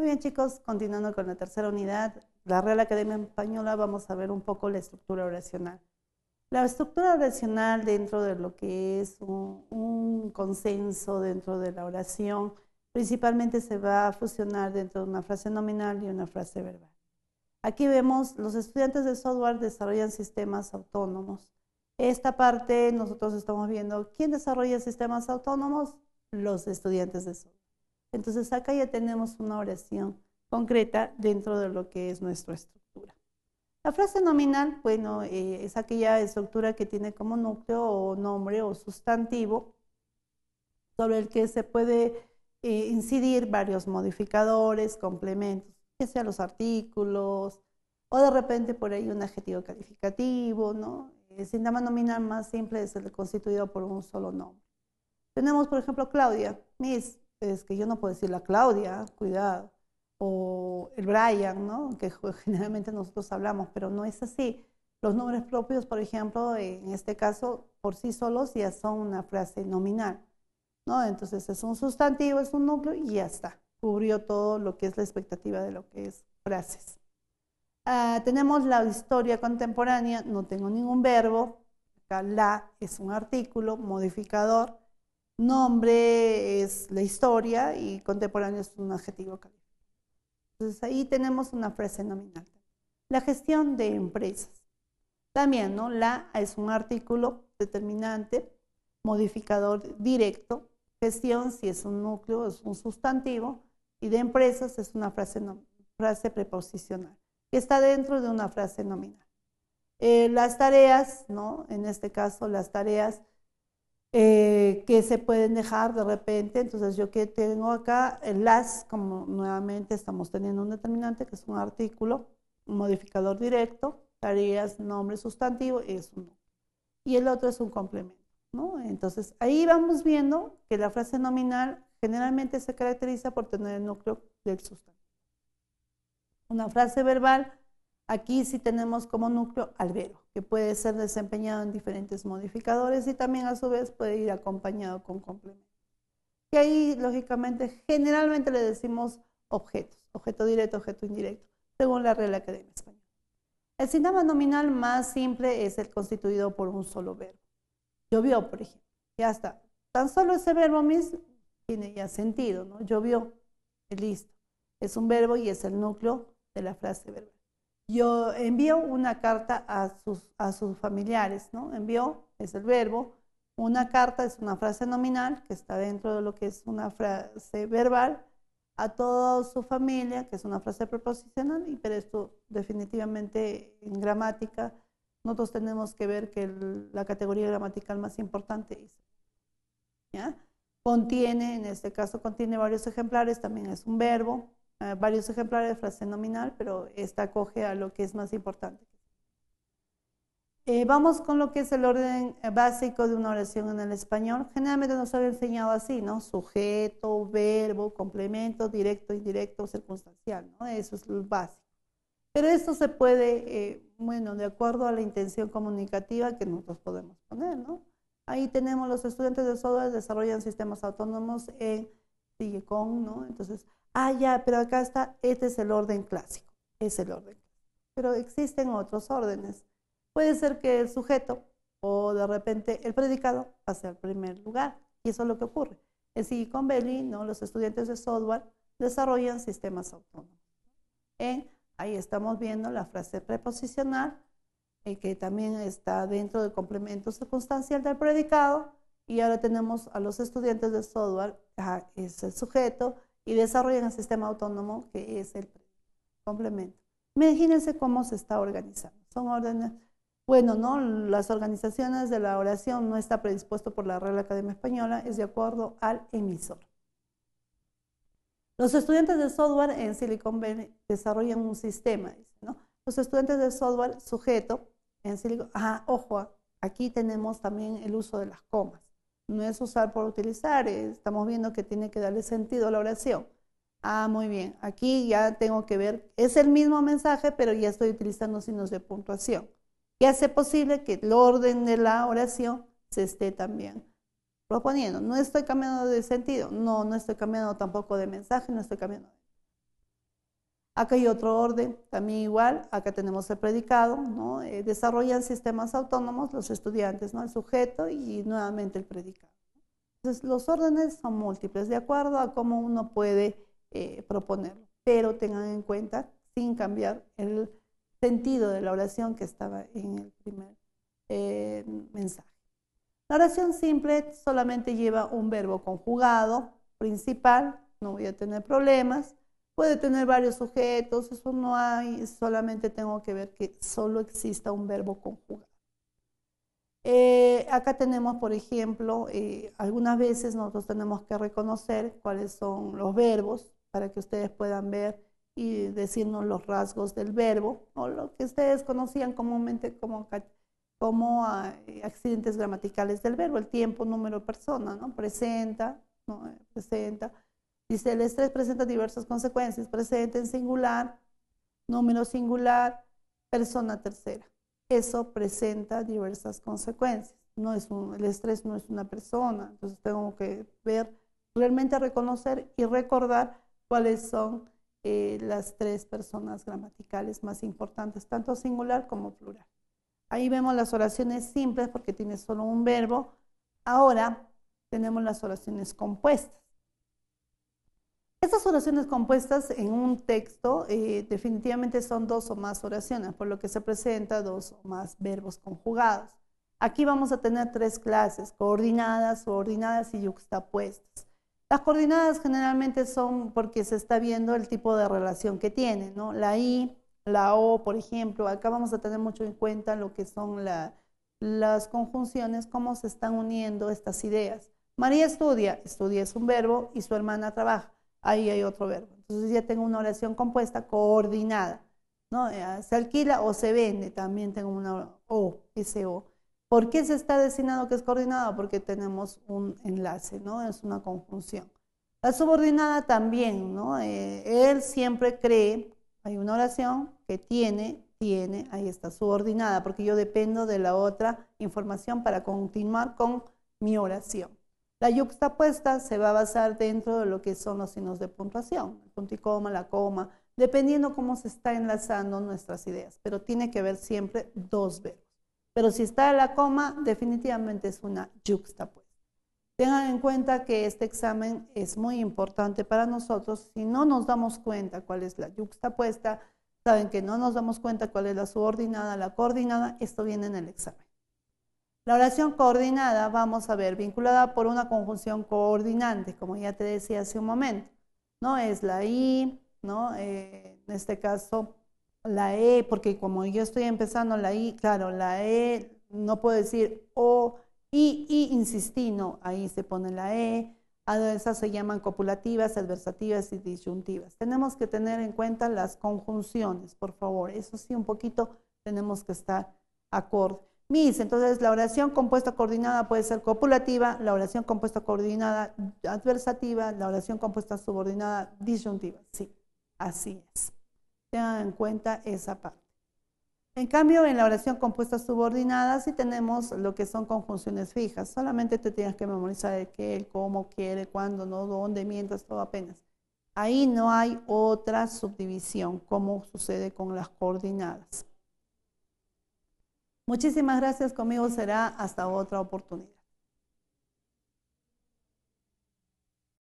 Muy bien chicos, continuando con la tercera unidad, la Real Academia Española vamos a ver un poco la estructura oracional. La estructura oracional dentro de lo que es un, consenso dentro de la oración, principalmente se va a fusionar dentro de una frase nominal y una frase verbal. Aquí vemos los estudiantes de software desarrollan sistemas autónomos. Esta parte nosotros estamos viendo quién desarrolla sistemas autónomos, los estudiantes de software. Entonces acá ya tenemos una oración concreta dentro de lo que es nuestra estructura. La frase nominal, bueno, eh, es aquella estructura que tiene como núcleo o nombre o sustantivo sobre el que se puede eh, incidir varios modificadores, complementos, ya sea los artículos o de repente por ahí un adjetivo calificativo, ¿no? El más nominal más simple es el constituido por un solo nombre. Tenemos, por ejemplo, Claudia, Miss, es que yo no puedo decir la Claudia, cuidado, o el Brian, ¿no? que generalmente nosotros hablamos, pero no es así. Los nombres propios, por ejemplo, en este caso, por sí solos ya son una frase nominal. ¿no? Entonces es un sustantivo, es un núcleo y ya está. Cubrió todo lo que es la expectativa de lo que es frases. Ah, tenemos la historia contemporánea, no tengo ningún verbo. Acá la es un artículo modificador nombre es la historia y contemporáneo es un adjetivo Entonces ahí tenemos una frase nominal. La gestión de empresas. También, ¿no? La es un artículo determinante, modificador directo. Gestión, si es un núcleo, es un sustantivo. Y de empresas es una frase, frase preposicional, que está dentro de una frase nominal. Eh, las tareas, ¿no? En este caso, las tareas eh, que se pueden dejar de repente. Entonces yo que tengo acá eh, las, como nuevamente estamos teniendo un determinante que es un artículo, un modificador directo, tareas, nombre, sustantivo, es uno. Y el otro es un complemento. Entonces ahí vamos viendo que la frase nominal generalmente se caracteriza por tener el núcleo del sustantivo. Una frase verbal Aquí sí tenemos como núcleo al verbo, que puede ser desempeñado en diferentes modificadores y también a su vez puede ir acompañado con complemento. Y ahí, lógicamente, generalmente le decimos objetos, objeto directo, objeto indirecto, según la regla académica española. El sintagma nominal más simple es el constituido por un solo verbo. Llovió, por ejemplo. Ya está. Tan solo ese verbo mismo tiene ya sentido, ¿no? Llovió, listo. Es un verbo y es el núcleo de la frase verbal yo envío una carta a sus, familiares, ¿no? Envió, es el verbo. Una carta es una frase nominal que está dentro de lo que es una frase verbal a toda su familia, que es una frase preposicional, y pero esto definitivamente en gramática, nosotros tenemos que ver que la categoría gramatical más importante es, ¿ya? Contiene, en este caso contiene varios ejemplares, también es un verbo, eh, varios ejemplares de frase nominal, pero esta acoge a lo que es más importante. Eh, vamos con lo que es el orden eh, básico de una oración en el español. Generalmente nos había enseñado así, ¿no? Sujeto, verbo, complemento, directo, indirecto, circunstancial, ¿no? Eso es lo básico. Pero esto se puede, bueno, de acuerdo a la intención comunicativa que nosotros podemos poner, ¿no? Ahí tenemos los estudiantes de sodas desarrollan sistemas autónomos en SIGECON, ¿no? Entonces, ah, ya, pero acá está, este es el orden clásico, es el orden. Pero existen otros órdenes. Puede ser que el sujeto o de repente el predicado pase al primer lugar, y eso es lo que ocurre. En Silicon Valley, ¿no? los estudiantes de software desarrollan sistemas autónomos. ahí estamos viendo la frase preposicional, eh, que también está dentro del complemento circunstancial del predicado, y ahora tenemos a los estudiantes de software, ah, es el sujeto, y desarrollan el sistema autónomo que es el complemento. Imagínense cómo se está organizando. Son órdenes, bueno, ¿no? Las organizaciones de la oración no está predispuesto por la Real Academia Española, es de acuerdo al emisor. Los estudiantes de software en Silicon Valley desarrollan un sistema, ¿no? Los estudiantes de software sujeto en Silicon, ajá, ah, ojo, aquí tenemos también el uso de las comas. No es usar por utilizar, eh, estamos viendo que tiene que darle sentido a la oración. Ah, muy bien, aquí ya tengo que ver, es el mismo mensaje, pero ya estoy utilizando signos de puntuación. Y hace posible que el orden de la oración se esté también proponiendo. No estoy cambiando de sentido, no, no estoy cambiando tampoco de mensaje, no estoy cambiando de Acá hay otro orden, también igual, acá tenemos el predicado, ¿no? Eh, desarrollan sistemas autónomos los estudiantes, ¿no? El sujeto y nuevamente el predicado. Entonces, los órdenes son múltiples, de acuerdo a cómo uno puede eh, proponerlo, pero tengan en cuenta, sin cambiar el sentido de la oración que estaba en el primer eh, mensaje. La oración simple solamente lleva un verbo conjugado principal, no voy a tener problemas, Puede tener varios sujetos, eso no hay, solamente tengo que ver que solo exista un verbo conjugado. Eh, acá tenemos, por ejemplo, eh, algunas veces nosotros tenemos que reconocer cuáles son los verbos para que ustedes puedan ver y decirnos los rasgos del verbo o lo que ustedes conocían comúnmente como, como ah, accidentes gramaticales del verbo, el tiempo, número, persona, ¿no? Presenta, ¿no? presenta Dice, el estrés presenta diversas consecuencias, presente en singular, número singular, persona tercera. Eso presenta diversas consecuencias. No es el estrés no es una persona, entonces tengo que ver, realmente reconocer y recordar cuáles son eh, las tres personas gramaticales más importantes, tanto singular como plural. Ahí vemos las oraciones simples porque tiene solo un verbo. Ahora tenemos las oraciones compuestas. Estas oraciones compuestas en un texto eh, definitivamente son dos o más oraciones, por lo que se presenta dos o más verbos conjugados. Aquí vamos a tener tres clases, coordinadas, subordinadas y yuxtapuestas. Las coordinadas generalmente son porque se está viendo el tipo de relación que tienen, ¿no? La I, la O, por ejemplo, acá vamos a tener mucho en cuenta lo que son las conjunciones, cómo se están uniendo estas ideas. María estudia, estudia es un verbo y su hermana trabaja ahí hay otro verbo. Entonces ya tengo una oración compuesta, coordinada. ¿no? Eh, se alquila o se vende, también tengo una O, O. ¿Por qué se está designado que es coordinada? Porque tenemos un enlace, ¿no? Es una conjunción. La subordinada también, ¿no? Eh, él siempre cree, hay una oración que tiene, tiene, ahí está, subordinada, porque yo dependo de la otra información para continuar con mi oración. La yuxtapuesta se va a basar dentro de lo que son los signos de puntuación, el punto y coma, la coma, dependiendo cómo se está enlazando nuestras ideas, pero tiene que ver siempre dos verbos. Pero si está en la coma, definitivamente es una yuxtapuesta. Tengan en cuenta que este examen es muy importante para nosotros. Si no nos damos cuenta cuál es la yuxtapuesta, saben que no nos damos cuenta cuál es la subordinada, la coordinada, esto viene en el examen. La oración coordinada, vamos a ver, vinculada por una conjunción coordinante, como ya te decía hace un momento, ¿no? Es la I, ¿no? Eh, en este caso, la E, porque como yo estoy empezando la I, claro, la E, no puedo decir O, I, I, insistí, no, ahí se pone la E. A ah, Esas se llaman copulativas, adversativas y disyuntivas. Tenemos que tener en cuenta las conjunciones, por favor. Eso sí, un poquito tenemos que estar acorde. MIS. Entonces, la oración compuesta coordinada puede ser copulativa, la oración compuesta coordinada adversativa, la oración compuesta subordinada disyuntiva. Sí, así es. Tengan en cuenta esa parte. En cambio, en la oración compuesta subordinada sí tenemos lo que son conjunciones fijas. Solamente te tienes que memorizar el qué, el cómo, quiere, cuándo, no, dónde, mientras, todo apenas. Ahí no hay otra subdivisión, como sucede con las coordinadas. Muchísimas gracias. Conmigo será hasta otra oportunidad.